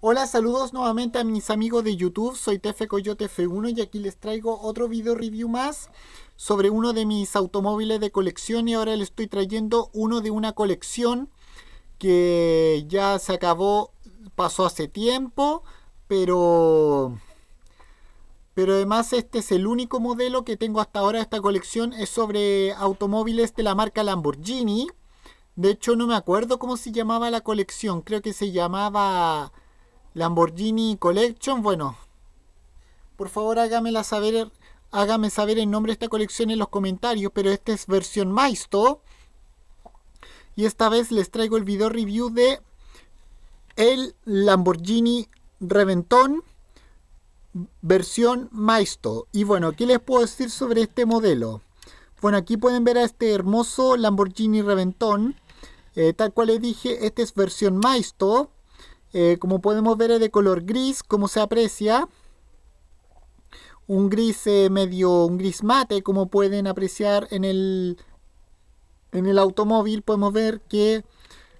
Hola, saludos nuevamente a mis amigos de YouTube, soy Tefe Coyote F1 y aquí les traigo otro video review más sobre uno de mis automóviles de colección y ahora les estoy trayendo uno de una colección que ya se acabó, pasó hace tiempo, pero... Pero además este es el único modelo que tengo hasta ahora esta colección, es sobre automóviles de la marca Lamborghini. De hecho no me acuerdo cómo se llamaba la colección, creo que se llamaba Lamborghini Collection, bueno, por favor hágamela saber, hágame saber el nombre de esta colección en los comentarios, pero esta es versión Maisto. Y esta vez les traigo el video review de el Lamborghini Reventón versión Maisto. Y bueno, ¿qué les puedo decir sobre este modelo? Bueno, aquí pueden ver a este hermoso Lamborghini Reventón. Eh, tal cual les dije, esta es versión Maisto. Eh, como podemos ver es de color gris, como se aprecia. Un gris eh, medio, un gris mate, como pueden apreciar en el, en el automóvil. Podemos ver que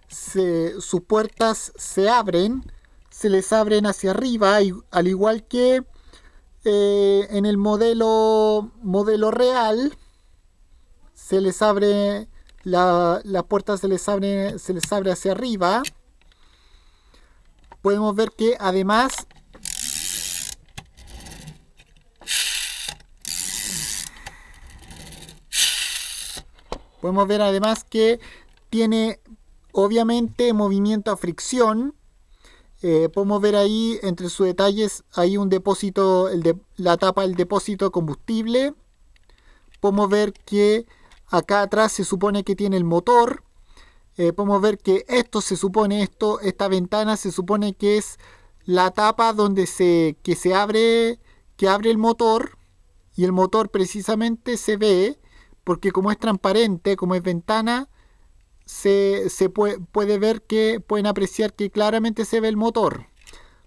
sus puertas se abren, se les abren hacia arriba, y, al igual que eh, en el modelo, modelo real. Se les abre, la, las puertas se les abre, se les abre hacia arriba podemos ver que además podemos ver además que tiene obviamente movimiento a fricción eh, podemos ver ahí entre sus detalles hay un depósito la tapa del depósito combustible podemos ver que acá atrás se supone que tiene el motor eh, podemos ver que esto se supone, esto, esta ventana se supone que es la tapa donde se, que se abre, que abre el motor y el motor precisamente se ve porque como es transparente, como es ventana, se, puede, puede ver que pueden apreciar que claramente se ve el motor.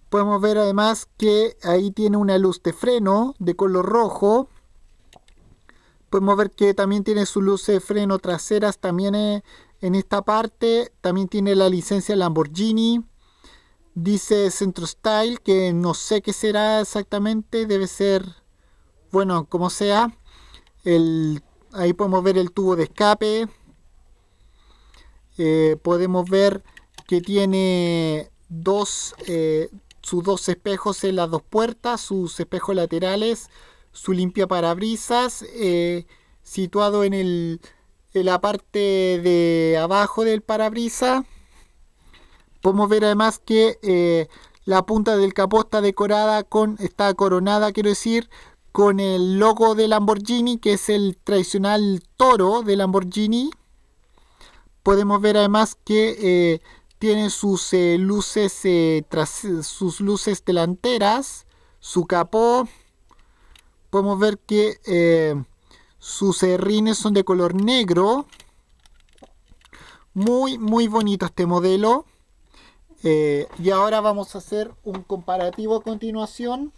Podemos ver además que ahí tiene una luz de freno de color rojo. Podemos ver que también tiene su luz de freno traseras, también es, eh, en esta parte también tiene la licencia Lamborghini. Dice Centro Style, que no sé qué será exactamente. Debe ser, bueno, como sea. ahí podemos ver el tubo de escape. Eh, podemos ver que tiene dos, eh, sus dos espejos en las dos puertas, sus espejos laterales, su limpia parabrisas, eh, situado en el la parte de abajo del parabrisas. Podemos ver además que eh, la punta del capó está decorada con, está coronada, quiero decir, con el logo de Lamborghini, que es el tradicional toro de Lamborghini. Podemos ver además que eh, tiene sus eh, luces tras, sus luces delanteras su capó podemos ver que sus serrines son de color negro. Muy, muy bonito este modelo. Eh, y ahora vamos a hacer un comparativo a continuación.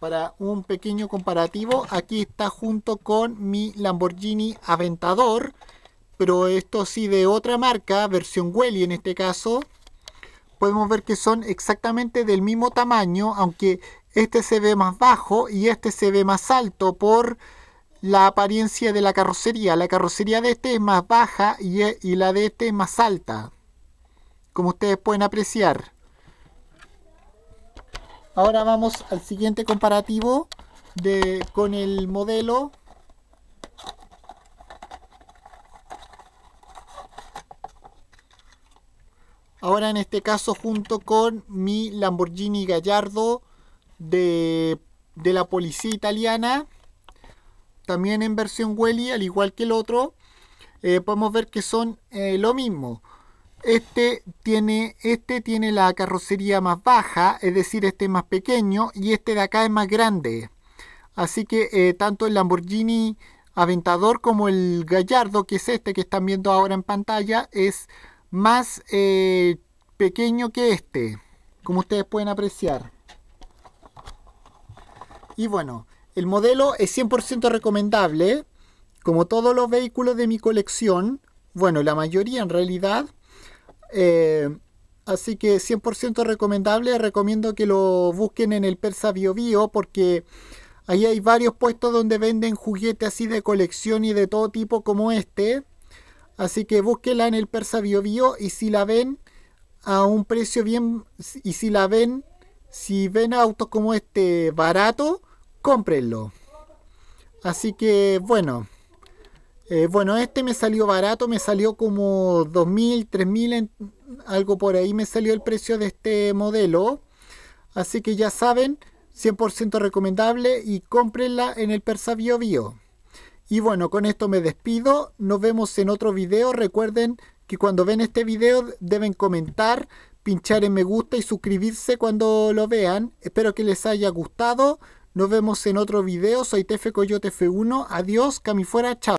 Para un pequeño comparativo, aquí está junto con mi Lamborghini Aventador, pero esto sí de otra marca, versión Welly en este caso podemos ver que son exactamente del mismo tamaño, aunque este se ve más bajo y este se ve más alto por la apariencia de la carrocería. La carrocería de este es más baja y, e, la de este es más alta, como ustedes pueden apreciar. Ahora vamos al siguiente comparativo de, con el modelo Ahora en este caso junto con mi Lamborghini Gallardo de, de la policía italiana. También en versión Welly, al igual que el otro. Eh, podemos ver que son eh, lo mismo. Este tiene, este tiene la carrocería más baja, es decir, este es más pequeño y este de acá es más grande. Así que eh, tanto el Lamborghini Aventador como el Gallardo, que es este que están viendo ahora en pantalla, es más eh, pequeño que este, como ustedes pueden apreciar. Y bueno, el modelo es 100% recomendable, como todos los vehículos de mi colección, bueno, la mayoría en realidad. Eh, así que 100% recomendable, recomiendo que lo busquen en el Persa Bio Bio porque ahí hay varios puestos donde venden juguetes así de colección y de todo tipo como este. Así que búsquela en el Persa Bio Bio y si la ven a un precio bien, y si la ven, si ven autos como este barato, cómprenlo. Así que bueno. Eh, bueno, este me salió barato, me salió como 2.000, 3.000, algo por ahí me salió el precio de este modelo. Así que ya saben, 100% recomendable y cómprenla en el Persa Bio Bio. Y bueno, con esto me despido. Nos vemos en otro video. Recuerden que cuando ven este video deben comentar, pinchar en me gusta y suscribirse cuando lo vean. Espero que les haya gustado. Nos vemos en otro video. Soy TF Coyote F1. Adiós, Cami fuera. Chao.